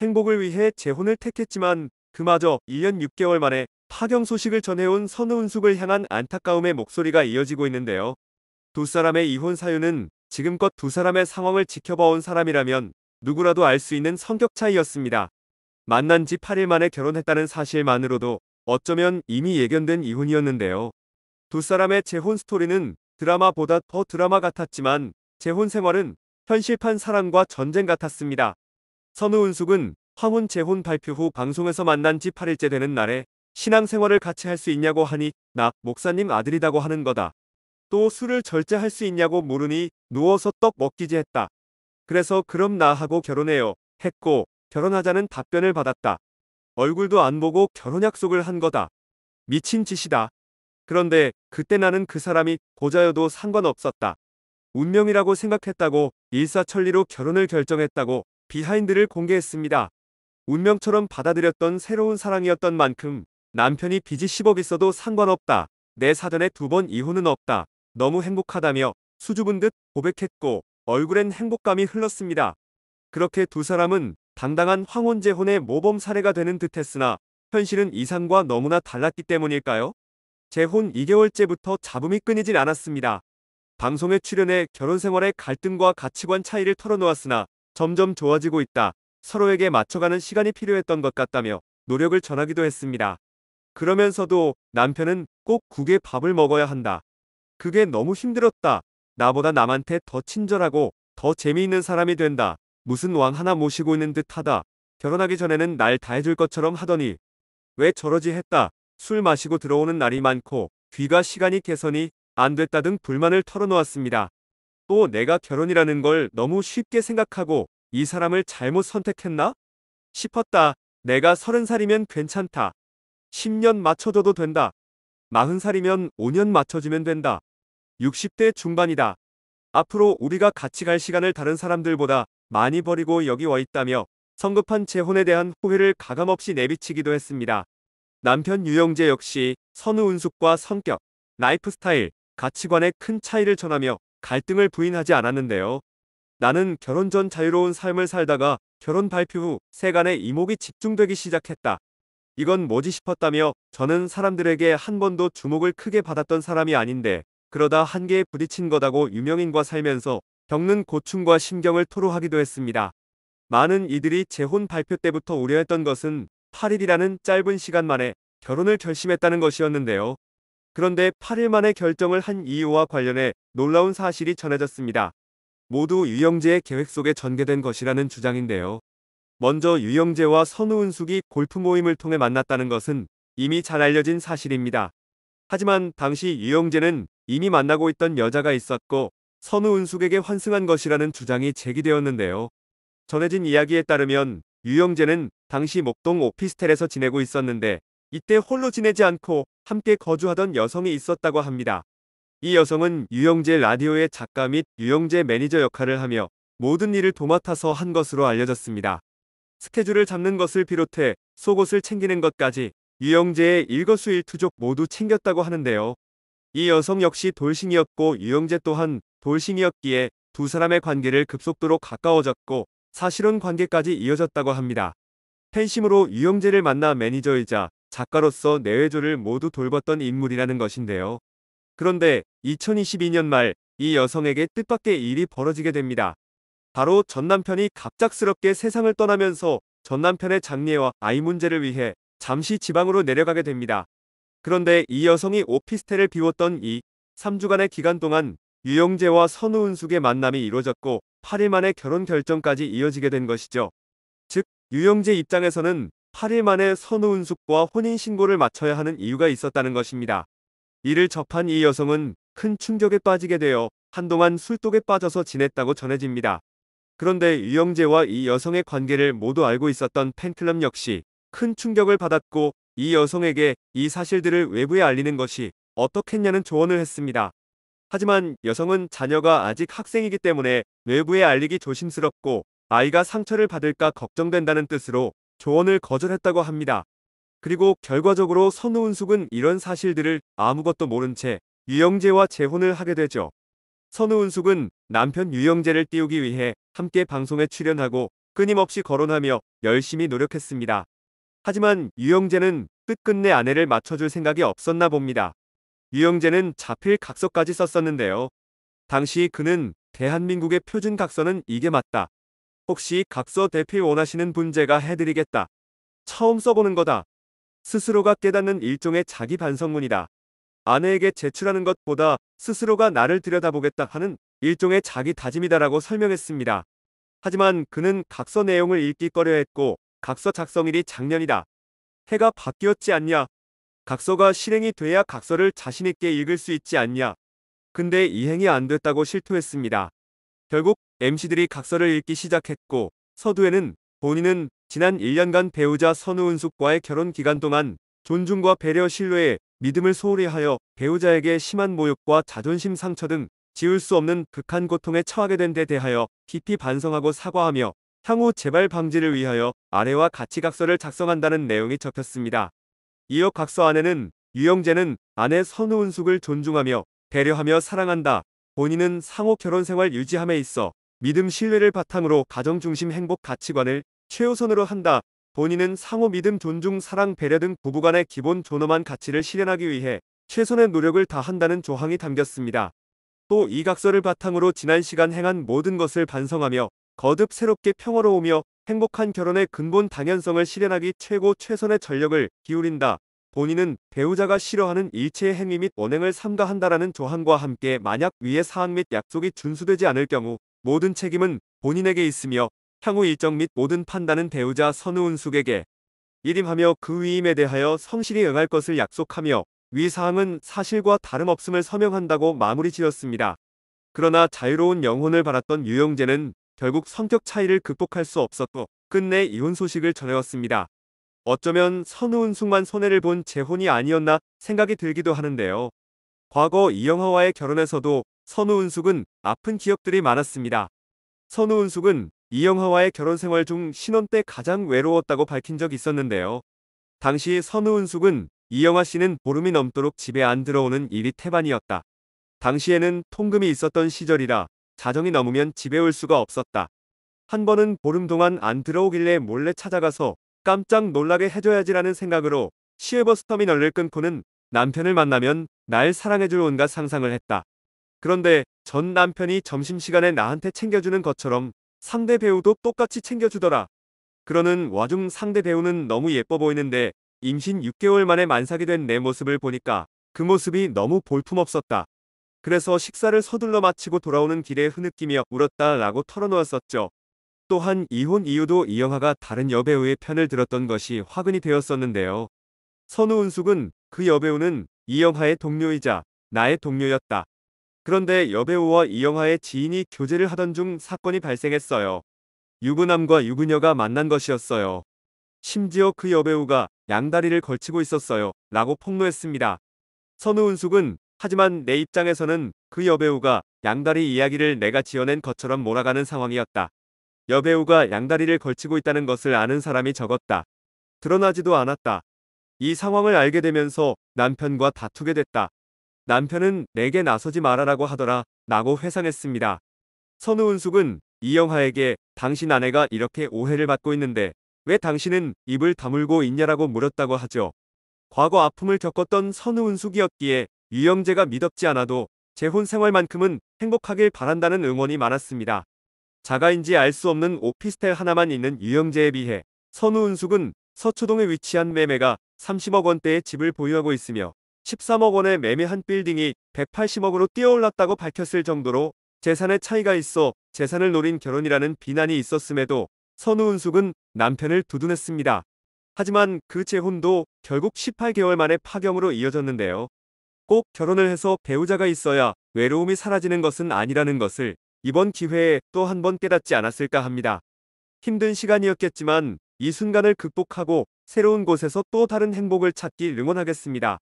행복을 위해 재혼을 택했지만 그마저 1년 6개월 만에 파경 소식을 전해온 선우은숙을 향한 안타까움의 목소리가 이어지고 있는데요. 두 사람의 이혼 사유는 지금껏 두 사람의 상황을 지켜봐온 사람이라면 누구라도 알 수 있는 성격 차이였습니다. 만난 지 8일 만에 결혼했다는 사실만으로도 어쩌면 이미 예견된 이혼이었는데요. 두 사람의 재혼 스토리는 드라마보다 더 드라마 같았지만 재혼 생활은 현실판 사랑과 전쟁 같았습니다. 선우은숙은 황혼 재혼 발표 후 방송에서 만난 지 8일째 되는 날에 신앙생활을 같이 할 수 있냐고 하니 나 목사님 아들이라고 하는 거다. 또 술을 절제할 수 있냐고 물으니 누워서 떡 먹기지 했다. 그래서 그럼 나하고 결혼해요 했고 결혼하자는 답변을 받았다. 얼굴도 안 보고 결혼 약속을 한 거다. 미친 짓이다. 그런데 그때 나는 그 사람이 보자여도 상관없었다. 운명이라고 생각했다고 일사천리로 결혼을 결정했다고 비하인드를 공개했습니다. 운명처럼 받아들였던 새로운 사랑이었던 만큼 남편이 빚이 10억 있어도 상관없다. 내 사전에 두 번 이혼은 없다. 너무 행복하다며 수줍은 듯 고백했고 얼굴엔 행복감이 흘렀습니다. 그렇게 두 사람은 당당한 황혼재혼의 모범 사례가 되는 듯했으나 현실은 이상과 너무나 달랐기 때문일까요? 재혼 2개월째부터 잡음이 끊이질 않았습니다. 방송에 출연해 결혼 생활의 갈등과 가치관 차이를 털어놓았으나 점점 좋아지고 있다. 서로에게 맞춰가는 시간이 필요했던 것 같다며 노력을 전하기도 했습니다. 그러면서도 남편은 꼭 국에 밥을 먹어야 한다. 그게 너무 힘들었다. 나보다 남한테 더 친절하고 더 재미있는 사람이 된다. 무슨 왕 하나 모시고 있는 듯하다. 결혼하기 전에는 날 다 해줄 것처럼 하더니 왜 저러지 했다. 술 마시고 들어오는 날이 많고 귀가 시간이 개선이 안 됐다 등 불만을 털어놓았습니다. 또 내가 결혼이라는 걸 너무 쉽게 생각하고 이 사람을 잘못 선택했나? 싶었다. 내가 서른 살이면 괜찮다. 10년 맞춰줘도 된다. 마흔 살이면 5년 맞춰주면 된다. 60대 중반이다. 앞으로 우리가 같이 갈 시간을 다른 사람들보다 많이 버리고 여기 와 있다며 성급한 재혼에 대한 후회를 가감없이 내비치기도 했습니다. 남편 유영재 역시 선우 운숙과 성격, 라이프 스타일, 가치관에큰 차이를 전하며 갈등을 부인하지 않았는데요. 나는 결혼 전 자유로운 삶을 살다가 결혼 발표 후 세간의 이목이 집중되기 시작했다. 이건 뭐지 싶었다며 저는 사람들에게 한 번도 주목을 크게 받았던 사람이 아닌데 그러다 한계에 부딪힌 거다고 유명인과 살면서 겪는 고충과 심경을 토로하기도 했습니다. 많은 이들이 재혼 발표 때부터 우려했던 것은 8일이라는 짧은 시간 만에 결혼을 결심했다는 것이었는데요. 그런데 8일 만에 결정을 한 이유와 관련해 놀라운 사실이 전해졌습니다. 모두 유영재의 계획 속에 전개된 것이라는 주장인데요. 먼저 유영재와 선우은숙이 골프 모임을 통해 만났다는 것은 이미 잘 알려진 사실입니다. 하지만 당시 유영재는 이미 만나고 있던 여자가 있었고 선우은숙에게 환승한 것이라는 주장이 제기되었는데요. 전해진 이야기에 따르면 유영재는 당시 목동 오피스텔에서 지내고 있었는데 이때 홀로 지내지 않고 함께 거주하던 여성이 있었다고 합니다. 이 여성은 유영재 라디오의 작가 및 유영재 매니저 역할을 하며 모든 일을 도맡아서 한 것으로 알려졌습니다. 스케줄을 잡는 것을 비롯해 속옷을 챙기는 것까지 유영재의 일거수일투족 모두 챙겼다고 하는데요. 이 여성 역시 돌싱이었고 유영재 또한 돌싱이었기에 두 사람의 관계를 급속도로 가까워졌고 사실은 관계까지 이어졌다고 합니다. 팬심으로 유영재를 만나 매니저이자 작가로서 내외조를 모두 돌봤던 인물이라는 것인데요. 그런데 2022년 말 이 여성에게 뜻밖의 일이 벌어지게 됩니다. 바로 전남편이 갑작스럽게 세상을 떠나면서 전남편의 장례와 아이 문제를 위해 잠시 지방으로 내려가게 됩니다. 그런데 이 여성이 오피스텔을 비웠던 이 3주간의 기간 동안 유영재와 선우은숙의 만남이 이루어졌고 8일 만에 결혼 결정까지 이어지게 된 것이죠. 즉 유영재 입장에서는 8일 만에 선우은숙과 혼인신고를 마쳐야 하는 이유가 있었다는 것입니다. 이를 접한 이 여성은 큰 충격에 빠지게 되어 한동안 술독에 빠져서 지냈다고 전해집니다. 그런데 유영재와 이 여성의 관계를 모두 알고 있었던 팬클럽 역시 큰 충격을 받았고 이 여성에게 이 사실들을 외부에 알리는 것이 어떻겠냐는 조언을 했습니다. 하지만 여성은 자녀가 아직 학생이기 때문에 외부에 알리기 조심스럽고 아이가 상처를 받을까 걱정된다는 뜻으로 조언을 거절했다고 합니다. 그리고 결과적으로 선우은숙은 이런 사실들을 아무것도 모른 채 유영재와 재혼을 하게 되죠. 선우은숙은 남편 유영재를 띄우기 위해 함께 방송에 출연하고 끊임없이 거론하며 열심히 노력했습니다. 하지만 유영재는 끝끝내 아내를 맞춰줄 생각이 없었나 봅니다. 유영재는 자필 각서까지 썼었는데요. 당시 그는 대한민국의 표준 각서는 이게 맞다. 혹시 각서 대필 원하시는 분 제가 해드리겠다. 처음 써보는 거다. 스스로가 깨닫는 일종의 자기 반성문이다. 아내에게 제출하는 것보다 스스로가 나를 들여다보겠다 하는 일종의 자기 다짐이다라고 설명했습니다. 하지만 그는 각서 내용을 읽기 꺼려했고 각서 작성일이 작년이다. 해가 바뀌었지 않냐? 각서가 실행이 돼야 각서를 자신있게 읽을 수 있지 않냐? 근데 이행이 안 됐다고 실토했습니다. 결국 MC들이 각서를 읽기 시작했고 서두에는 본인은 지난 1년간 배우자 선우은숙과의 결혼 기간 동안 존중과 배려 신뢰에 믿음을 소홀히 하여 배우자에게 심한 모욕과 자존심 상처 등 지울 수 없는 극한 고통에 처하게 된 데 대하여 깊이 반성하고 사과하며 향후 재발 방지를 위하여 아래와 같이 각서를 작성한다는 내용이 적혔습니다. 이어 각서 안에는 유영재는 아내 선우은숙을 존중하며 배려하며 사랑한다. 본인은 상호 결혼 생활 유지함에 있어 믿음 신뢰를 바탕으로 가정 중심 행복 가치관을 최우선으로 한다. 본인은 상호 믿음, 존중, 사랑, 배려 등 부부간의 기본 존엄한 가치를 실현하기 위해 최선의 노력을 다한다는 조항이 담겼습니다. 또 이 각서를 바탕으로 지난 시간 행한 모든 것을 반성하며 거듭 새롭게 평화로우며 행복한 결혼의 근본 당연성을 실현하기 최고 최선의 전력을 기울인다. 본인은 배우자가 싫어하는 일체의 행위 및 언행을 삼가한다라는 조항과 함께 만약 위의 사항 및 약속이 준수되지 않을 경우 모든 책임은 본인에게 있으며 향후 일정 및 모든 판단은 배우자 선우은숙에게 일임하며 그 위임에 대하여 성실히 응할 것을 약속하며 위 사항은 사실과 다름없음을 서명한다고 마무리 지었습니다. 그러나 자유로운 영혼을 바랐던 유영재는 결국 성격 차이를 극복할 수 없었고 끝내 이혼 소식을 전해왔습니다. 어쩌면 선우은숙만 손해를 본 재혼이 아니었나 생각이 들기도 하는데요. 과거 이영하와의 결혼에서도 선우은숙은 아픈 기억들이 많았습니다. 선우은숙은 이영하와의 결혼 생활 중 신혼 때 가장 외로웠다고 밝힌 적 있었는데요. 당시 선우은숙은 이영하 씨는 보름이 넘도록 집에 안 들어오는 일이 태반이었다. 당시에는 통금이 있었던 시절이라 자정이 넘으면 집에 올 수가 없었다. 한 번은 보름 동안 안 들어오길래 몰래 찾아가서 깜짝 놀라게 해줘야지라는 생각으로 시외버스 터미널을 끊고는 남편을 만나면 날 사랑해줄 온가 상상을 했다. 그런데 전 남편이 점심시간에 나한테 챙겨주는 것처럼 상대 배우도 똑같이 챙겨주더라. 그러는 와중 상대 배우는 너무 예뻐 보이는데 임신 6개월 만에 만삭이 된 내 모습을 보니까 그 모습이 너무 볼품없었다. 그래서 식사를 서둘러 마치고 돌아오는 길에 흐느끼며 울었다라고 털어놓았었죠. 또한 이혼 이유도 이영하가 다른 여배우의 편을 들었던 것이 화근이 되었었는데요. 선우은숙은 그 여배우는 이영하의 동료이자 나의 동료였다. 그런데 여배우와 이영하의 지인이 교제를 하던 중 사건이 발생했어요. 유부남과 유부녀가 만난 것이었어요. 심지어 그 여배우가 양다리를 걸치고 있었어요. 라고 폭로했습니다. 선우은숙은 하지만 내 입장에서는 그 여배우가 양다리 이야기를 내가 지어낸 것처럼 몰아가는 상황이었다. 여배우가 양다리를 걸치고 있다는 것을 아는 사람이 적었다. 드러나지도 않았다. 이 상황을 알게 되면서 남편과 다투게 됐다. 남편은 내게 나서지 말아라고 하더라 라고 회상했습니다. 선우은숙은 이영하에게 당신 아내가 이렇게 오해를 받고 있는데 왜 당신은 입을 다물고 있냐라고 물었다고 하죠. 과거 아픔을 겪었던 선우은숙이었기에 유영재가 믿었지 않아도 재혼 생활만큼은 행복하길 바란다는 응원이 많았습니다. 자가인지 알 수 없는 오피스텔 하나만 있는 유영재에 비해 선우은숙은 서초동에 위치한 매매가 30억 원대의 집을 보유하고 있으며 13억 원의 매매한 빌딩이 180억으로 뛰어올랐다고 밝혔을 정도로 재산의 차이가 있어 재산을 노린 결혼이라는 비난이 있었음에도 선우은숙은 남편을 두둔했습니다. 하지만 그 재혼도 결국 18개월 만에 파경으로 이어졌는데요. 꼭 결혼을 해서 배우자가 있어야 외로움이 사라지는 것은 아니라는 것을 이번 기회에 또 한 번 깨닫지 않았을까 합니다. 힘든 시간이었겠지만 이 순간을 극복하고 새로운 곳에서 또 다른 행복을 찾길 응원하겠습니다.